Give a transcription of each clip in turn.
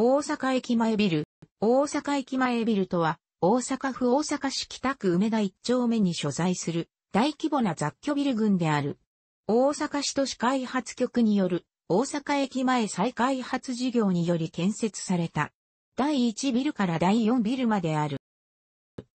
大阪駅前ビル。大阪駅前ビルとは、大阪府大阪市北区梅田1丁目に所在する大規模な雑居ビル群である。大阪市都市開発局による大阪駅前再開発事業により建設された。第1ビルから第4ビルまである。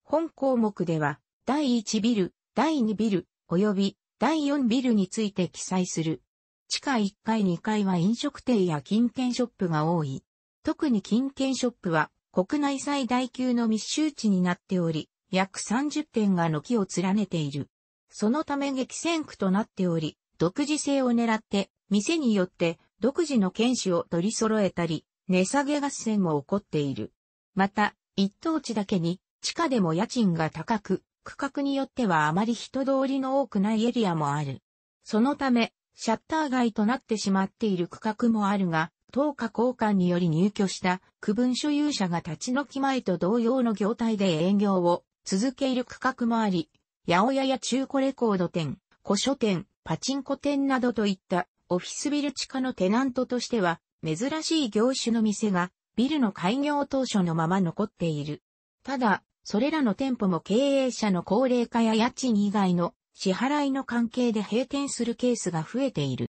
本項目では、第1ビル、第2ビル、及び第4ビルについて記載する。地下1階2階は飲食店や金券ショップが多い。特に金券ショップは国内最大級の密集地になっており、約30店が軒を連ねている。そのため激戦区となっており、独自性を狙って、店によって独自の犬種を取り揃えたり、値下げ合戦も起こっている。また、一等地だけに、地下でも家賃が高く、区画によってはあまり人通りの多くないエリアもある。そのため、シャッター街となってしまっている区画もあるが、等価交換により入居した区分所有者が立ち退き前と同様の業態で営業を続ける区画もあり、八百屋や中古レコード店、古書店、パチンコ店などといったオフィスビル地下のテナントとしては珍しい業種の店がビルの開業当初のまま残っている。ただ、それらの店舗も経営者の高齢化や家賃以外の支払いの関係で閉店するケースが増えている。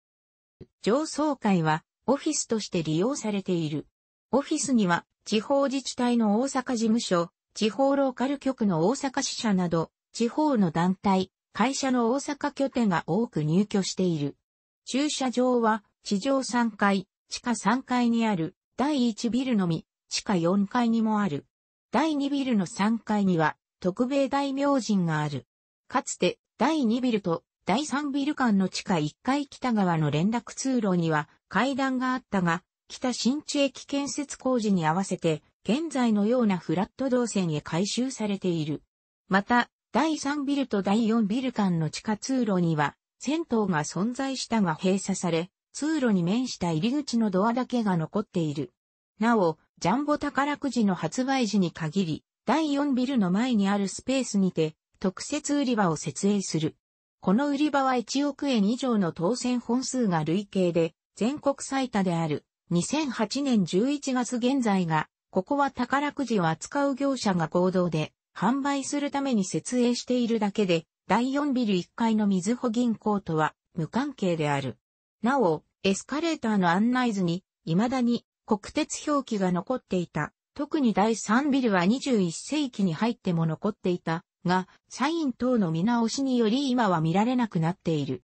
上層階はオフィスとして利用されている。オフィスには、地方自治体の大阪事務所、地方ローカル局の大阪支社など、地方の団体、会社の大阪拠点が多く入居している。駐車場は、地上3階、地下3階にある、第1ビルのみ、地下4階にもある。第2ビルの3階には、特米大明神がある。かつて、第2ビルと第3ビル館の地下1階北側の連絡通路には階段があったが、北新地駅建設工事に合わせて、現在のようなフラット動線へ改修されている。また、第3ビルと第4ビル間の地下通路には、銭湯が存在したが閉鎖され、通路に面した入り口のドアだけが残っている。なお、ジャンボ宝くじの発売時に限り、第4ビルの前にあるスペースにて、特設売り場を設営する。この売り場は1億円以上の当選本数が累計で全国最多である2008年11月現在が、ここは宝くじを扱う業者が合同で販売するために設営しているだけで、第4ビル1階の水穂銀行とは無関係である。なお、エスカレーターの案内図に、未だに国鉄表記が残っていた。特に第3ビルは21世紀に入っても残っていたが、サイン等の見直しにより今は見られなくなっている。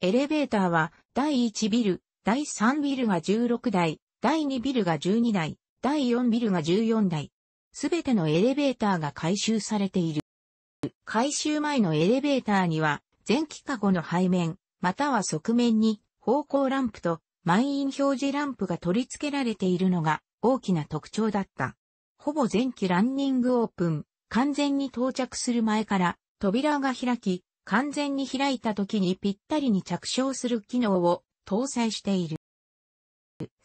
エレベーターは、第1ビル、第3ビルが16台、第2ビルが12台、第4ビルが14台。すべてのエレベーターが回収されている。回収前のエレベーターには、前期過去の背面、または側面に、方向ランプと満員表示ランプが取り付けられているのが大きな特徴だった。ほぼ前期ランニングオープン、完全に到着する前から扉が開き、完全に開いた時にぴったりに着床する機能を搭載している。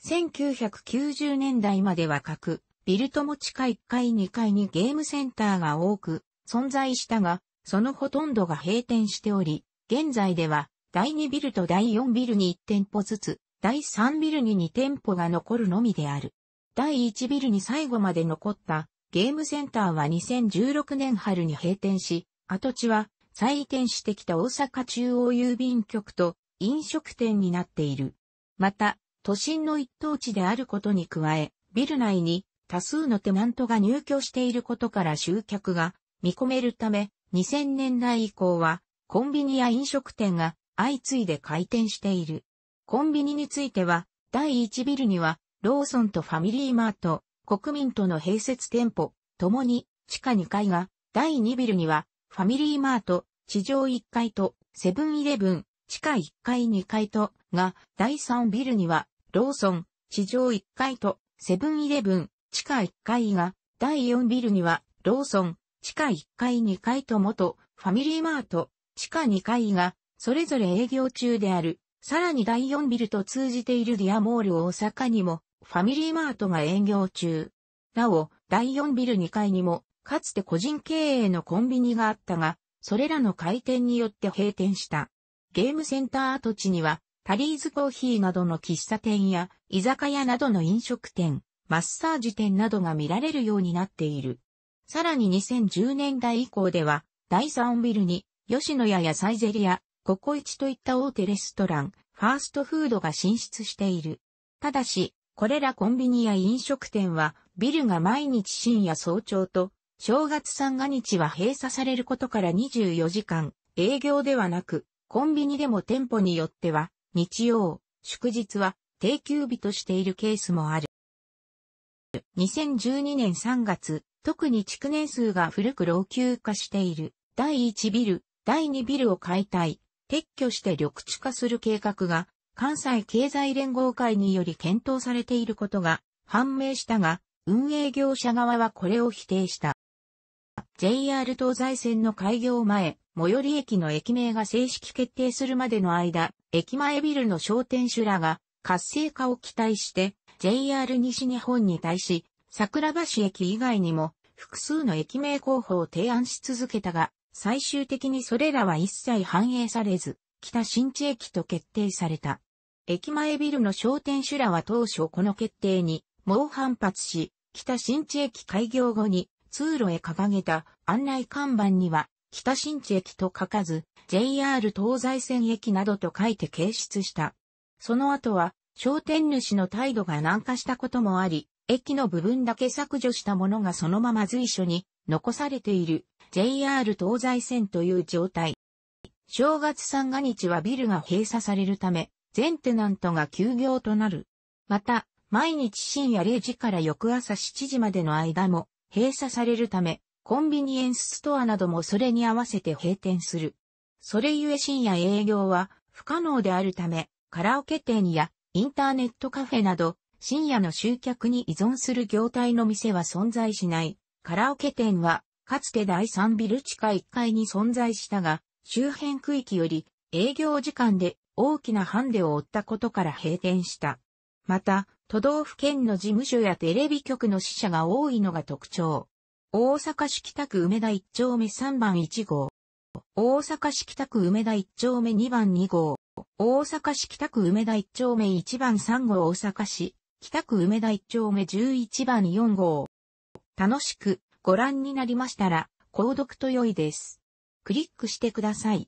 1990年代までは各ビルとも地下1階2階にゲームセンターが多く存在したが、そのほとんどが閉店しており、現在では第2ビルと第4ビルに1店舗ずつ、第3ビルに2店舗が残るのみである。第1ビルに最後まで残ったゲームセンターは2016年春に閉店し、跡地は再移転してきた大阪中央郵便局と飲食店になっている。また、都心の一等地であることに加え、ビル内に多数のテナントが入居していることから集客が見込めるため、2000年代以降はコンビニや飲食店が相次いで開店している。コンビニについては、第1ビルにはローソンとファミリーマート、国民との併設店舗、ともに地下2階が、第2ビルには、ファミリーマート、地上1階と、セブンイレブン、地下1階2階と、が、第3ビルには、ローソン、地上1階と、セブンイレブン、地下1階が、第4ビルには、ローソン、地下1階2階と元、ファミリーマート、地下2階が、それぞれ営業中である。さらに第4ビルと通じているディアモール大阪にも、ファミリーマートが営業中。なお、第4ビル2階にも、かつて個人経営のコンビニがあったが、それらの開店によって閉店した。ゲームセンター跡地には、タリーズコーヒーなどの喫茶店や、居酒屋などの飲食店、マッサージ店などが見られるようになっている。さらに2010年代以降では、第3ビルに、吉野家やサイゼリア、ココイチといった大手レストラン、ファーストフードが進出している。ただし、これらコンビニや飲食店は、ビルが毎日深夜早朝と、正月三が日は閉鎖されることから24時間、営業ではなく、コンビニでも店舗によっては、日曜、祝日は定休日としているケースもある。2012年3月、特に築年数が古く老朽化している第1ビル、第2ビルを解体、撤去して緑地化する計画が関西経済連合会により検討されていることが判明したが、運営業者側はこれを否定した。JR 東西線の開業前、最寄り駅の駅名が正式決定するまでの間、駅前ビルの商店主らが活性化を期待して JR 西日本に対し、桜橋駅以外にも複数の駅名候補を提案し続けたが、最終的にそれらは一切反映されず、北新地駅と決定された。駅前ビルの商店主らは当初この決定に猛反発し、北新地駅開業後に通路へ掲げた案内看板には、北新地駅と書かず、JR 東西線駅などと書いて掲出した。その後は、商店主の態度が軟化したこともあり、駅の部分だけ削除したものがそのまま随所に残されている JR 東西線という状態。正月三が日はビルが閉鎖されるため、全テナントが休業となる。また、毎日深夜0時から翌朝7時までの間も閉鎖されるため、コンビニエンスストアなどもそれに合わせて閉店する。それゆえ深夜営業は不可能であるため、カラオケ店やインターネットカフェなど、深夜の集客に依存する業態の店は存在しない。カラオケ店は、かつて第3ビル地下1階に存在したが、周辺区域より営業時間で大きなハンデを負ったことから閉店した。また、都道府県の事務所やテレビ局の死者が多いのが特徴。大阪市北区梅田1丁目3番1号。大阪市北区梅田1丁目2番2号。大阪市北区梅田1丁目1番3号大阪市北区梅田1丁目11番4号。楽しくご覧になりましたら、購読と良いです。クリックしてください。